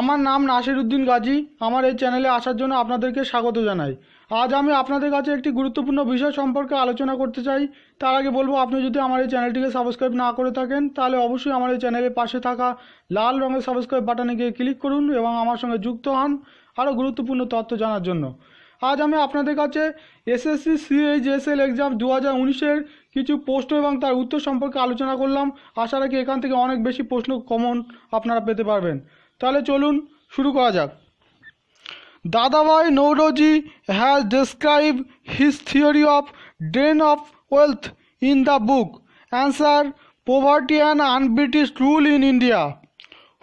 আমার নাম নাসির উদ্দিন গাজী আমার এই চ্যানেলে আসার জন্য আপনাদেরকে স্বাগত জানাই আজ আমি আপনাদের কাছে একটি গুরুত্বপূর্ণ বিষয় সম্পর্কে আলোচনা করতে চাই তার আগে বলবো আপনি যদি আমার এই চ্যানেলটিকে সাবস্ক্রাইব না করে থাকেন তাহলে অবশ্যই আমার এই চ্যানেলের পাশে থাকা লাল রঙের সাবস্ক্রাইব বাটনে গিয়ে ক্লিক করুন এবং আমার সঙ্গে যুক্ত হন আরও গুরুত্বপূর্ণ তথ্য জানার জন্য আজ আমি আপনাদের কাছে এসএসসি সিএইচএসএল এক্সাম দু হাজার উনিশের কিছু প্রশ্ন এবং তার উত্তর সম্পর্কে আলোচনা করলাম আশা রাখি এখান থেকে অনেক বেশি প্রশ্ন কমন আপনারা পেতে পারবেন তাহলে চলুন শুরু করা যাক Dadabhai Naoroji has describe his theory of drain of wealth in the book answer poverty and unBritish rule in India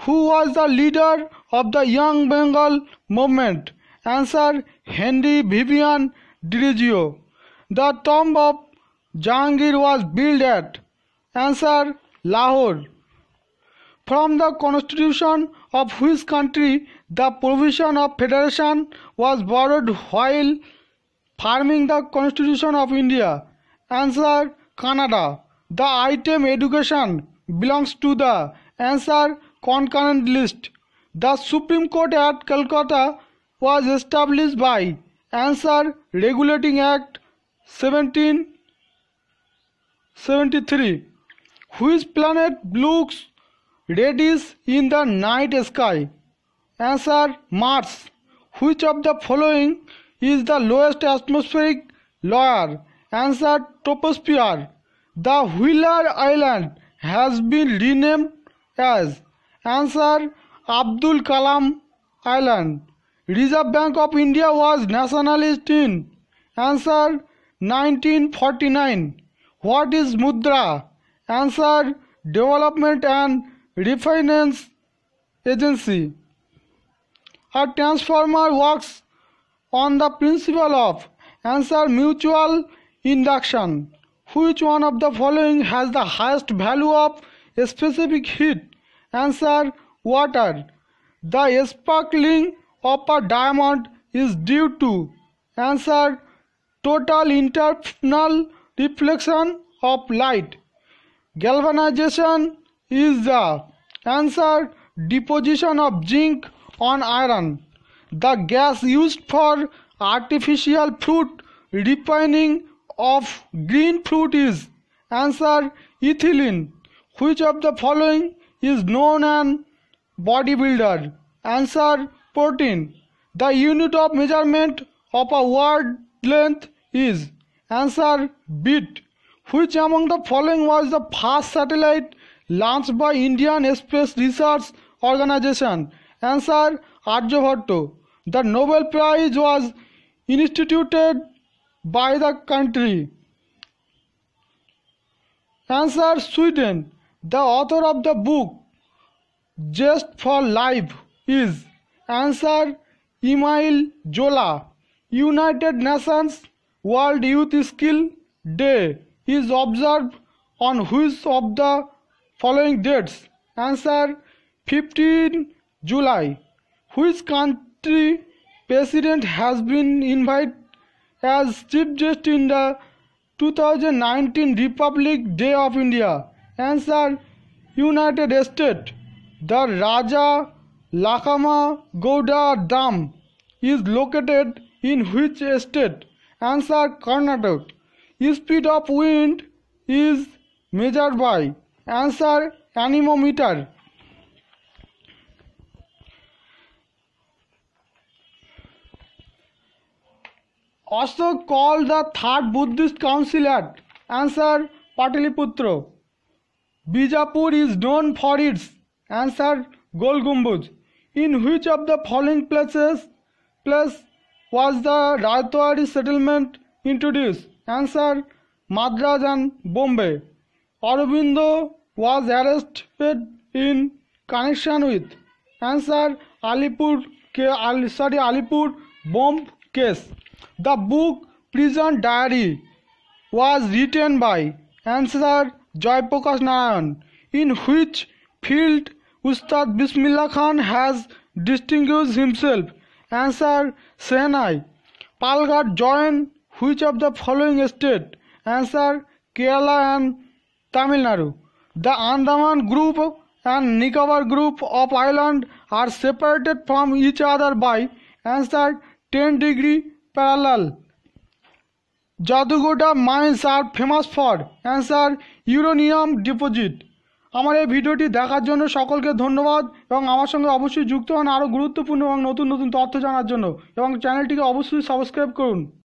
who was the leader of the young Bengal movement answer Henry Vivian Derozio the tomb of Jahangir was build at answer Lahore from the constitution of which country the provision of federation was borrowed while forming the constitution of India? Answer Canada. The item education belongs to the answer concurrent list. The Supreme Court at Calcutta was established by answer regulating act 1773 which planet looks Reddish in the night sky. Answer Mars. Which of the following is the lowest atmospheric layer? Answer Troposphere. The Wheeler Island has been renamed as Answer Abdul Kalam Island. Reserve Bank of India was nationalized in Answer 1949. What is Mudra? Answer Development and refinance agency. A transformer works on the principle of answer mutual induction. Which one of the following has the highest value of specific heat? Answer water. The sparkling of a diamond is due to answer total internal reflection of light. Galvanization is the Answer deposition of zinc on iron. The gas used for artificial fruit refining of green fruit is answer ethylene. Which of the following is known an bodybuilder? Answer protein. The unit of measurement of a word length is answer bit. Which among the following was the first satellite launch by Indian express research organisation answer Aryabhata the Nobel prize was instituted by the country answer Sweden the author of the book zest for life is answer Emile Zola United Nations world youth skill day is observe on which of the following dates answer 15 July which country president has been invited as chief guest in the 2019 Republic Day of India answer United States the Raja Lakama Gowda Dam is located in which state? Answer Karnataka. Speed of wind is measured by answer anemometer Ashoka the third Buddhist council councillor answer Pataliputra Bijapur is known for its answer Gol Gumbaz in which of the following places place was the Ryotwari settlement introduce answer Madras and Bombay Aurobindo was arrested in connection with answer Alipur sorry Alipur bomb case. The book Prison Diary was written by answer Joyprakash Narayan in which field Ustad Bismillah Khan has distinguished himself. Answer Senai. Palgar joined which of the following state? Answer Kerala and Tamil Nadu. The Andaman group and Nicobar group of island are separated from each other by answer ten degree parallel. Jaduguda mines are famous for answer uranium deposit আমার এই ভিডিওটি দেখার জন্য সকলকে ধন্যবাদ এবং আমার সঙ্গে অবশ্যই যুক্ত হন আরও গুরুত্বপূর্ণ এবং নতুন নতুন তথ্য জানার জন্য এবং চ্যানেলটিকে অবশ্যই সাবস্ক্রাইব করুন